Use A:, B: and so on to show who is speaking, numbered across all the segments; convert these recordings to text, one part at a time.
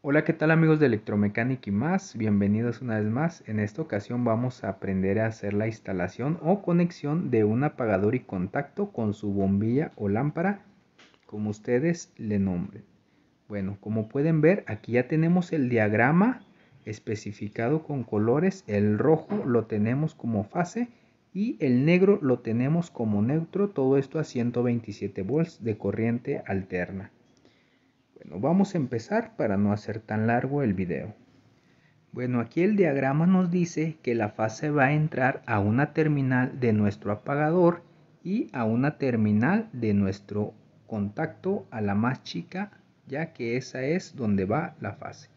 A: Hola, ¿qué tal amigos de Electromecánica y más? Bienvenidos una vez más. En esta ocasión vamos a aprender a hacer la instalación o conexión de un apagador y contacto con su bombilla o lámpara, como ustedes le nombren. Bueno, como pueden ver, aquí ya tenemos el diagrama especificado con colores. El rojo lo tenemos como fase y el negro lo tenemos como neutro. Todo esto a 127 volts de corriente alterna. Bueno, vamos a empezar para no hacer tan largo el video. Bueno, aquí el diagrama nos dice que la fase va a entrar a una terminal de nuestro apagador y a una terminal de nuestro contacto a la más chica, ya que esa es donde va la fase.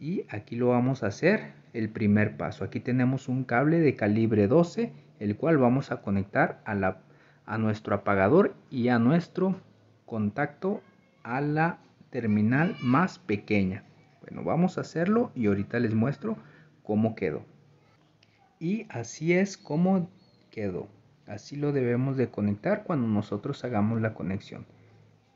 A: Y aquí lo vamos a hacer el primer paso. Aquí tenemos un cable de calibre 12, el cual vamos a conectar a, la, a nuestro apagador y a nuestro contacto a la terminal más pequeña. Bueno, vamos a hacerlo y ahorita les muestro cómo quedó. Y así es como quedó. Así lo debemos de conectar cuando nosotros hagamos la conexión.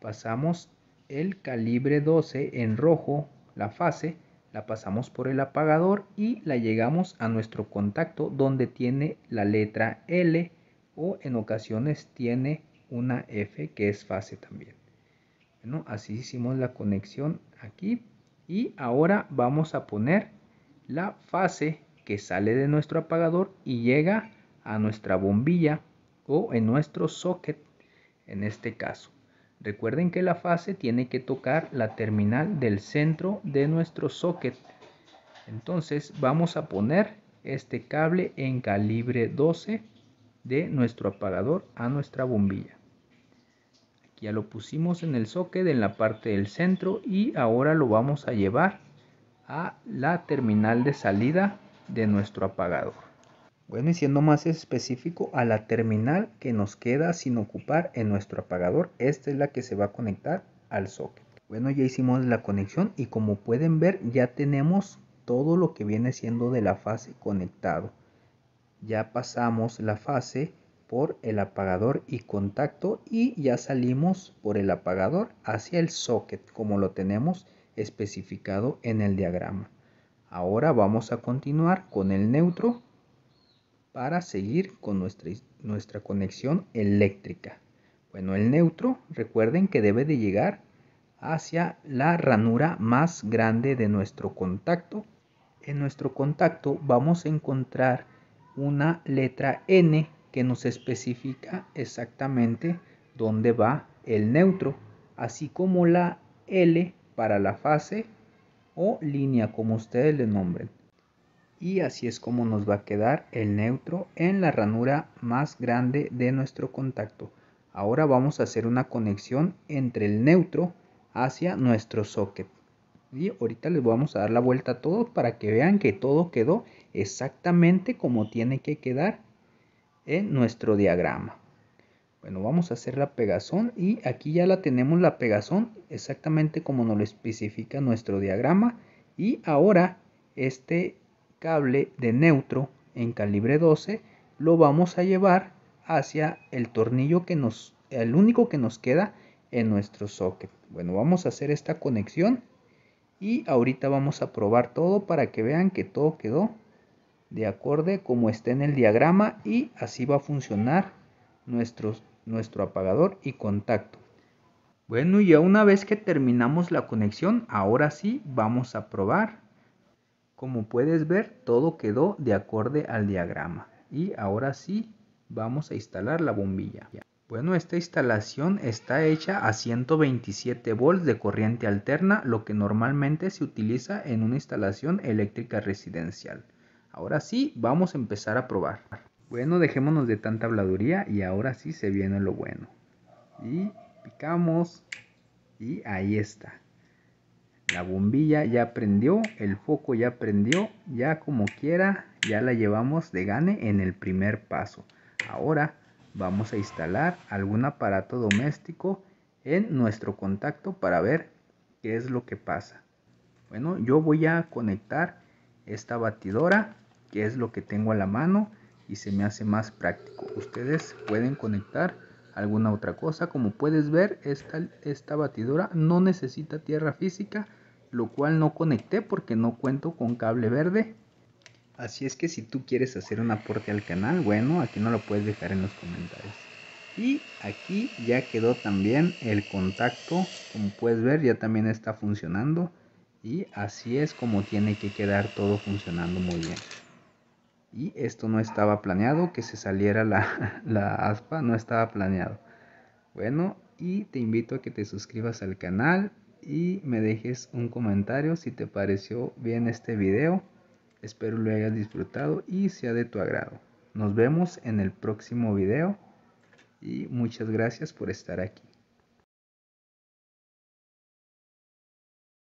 A: Pasamos el calibre 12 en rojo, la fase, la pasamos por el apagador y la llegamos a nuestro contacto donde tiene la letra L o en ocasiones tiene una F que es fase también así hicimos la conexión aquí y ahora vamos a poner la fase que sale de nuestro apagador y llega a nuestra bombilla o en nuestro socket en este caso. Recuerden que la fase tiene que tocar la terminal del centro de nuestro socket. Entonces vamos a poner este cable en calibre 12 de nuestro apagador a nuestra bombilla ya lo pusimos en el socket en la parte del centro y ahora lo vamos a llevar a la terminal de salida de nuestro apagador bueno y siendo más específico a la terminal que nos queda sin ocupar en nuestro apagador esta es la que se va a conectar al socket bueno ya hicimos la conexión y como pueden ver ya tenemos todo lo que viene siendo de la fase conectado ya pasamos la fase por el apagador y contacto y ya salimos por el apagador hacia el socket como lo tenemos especificado en el diagrama. Ahora vamos a continuar con el neutro para seguir con nuestra, nuestra conexión eléctrica. Bueno, el neutro recuerden que debe de llegar hacia la ranura más grande de nuestro contacto. En nuestro contacto vamos a encontrar una letra N que nos especifica exactamente dónde va el neutro, así como la L para la fase o línea como ustedes le nombren. Y así es como nos va a quedar el neutro en la ranura más grande de nuestro contacto. Ahora vamos a hacer una conexión entre el neutro hacia nuestro socket. Y ahorita les vamos a dar la vuelta a todos para que vean que todo quedó exactamente como tiene que quedar en nuestro diagrama. Bueno, vamos a hacer la pegazón y aquí ya la tenemos la pegazón exactamente como nos lo especifica nuestro diagrama. Y ahora este cable de neutro en calibre 12 lo vamos a llevar hacia el tornillo que nos, el único que nos queda en nuestro socket. Bueno, vamos a hacer esta conexión y ahorita vamos a probar todo para que vean que todo quedó de acorde como está en el diagrama y así va a funcionar nuestro, nuestro apagador y contacto. Bueno, ya una vez que terminamos la conexión, ahora sí vamos a probar. Como puedes ver, todo quedó de acorde al diagrama. Y ahora sí vamos a instalar la bombilla. Bueno, esta instalación está hecha a 127 volts de corriente alterna, lo que normalmente se utiliza en una instalación eléctrica residencial. Ahora sí, vamos a empezar a probar. Bueno, dejémonos de tanta habladuría y ahora sí se viene lo bueno. Y picamos y ahí está. La bombilla ya prendió, el foco ya prendió, ya como quiera, ya la llevamos de gane en el primer paso. Ahora vamos a instalar algún aparato doméstico en nuestro contacto para ver qué es lo que pasa. Bueno, yo voy a conectar esta batidora que es lo que tengo a la mano y se me hace más práctico. Ustedes pueden conectar alguna otra cosa. Como puedes ver, esta, esta batidora no necesita tierra física, lo cual no conecté porque no cuento con cable verde. Así es que si tú quieres hacer un aporte al canal, bueno, aquí no lo puedes dejar en los comentarios. Y aquí ya quedó también el contacto, como puedes ver ya también está funcionando. Y así es como tiene que quedar todo funcionando muy bien. Y esto no estaba planeado, que se saliera la, la aspa, no estaba planeado. Bueno, y te invito a que te suscribas al canal y me dejes un comentario si te pareció bien este video. Espero lo hayas disfrutado y sea de tu agrado. Nos vemos en el próximo video y muchas gracias por estar aquí.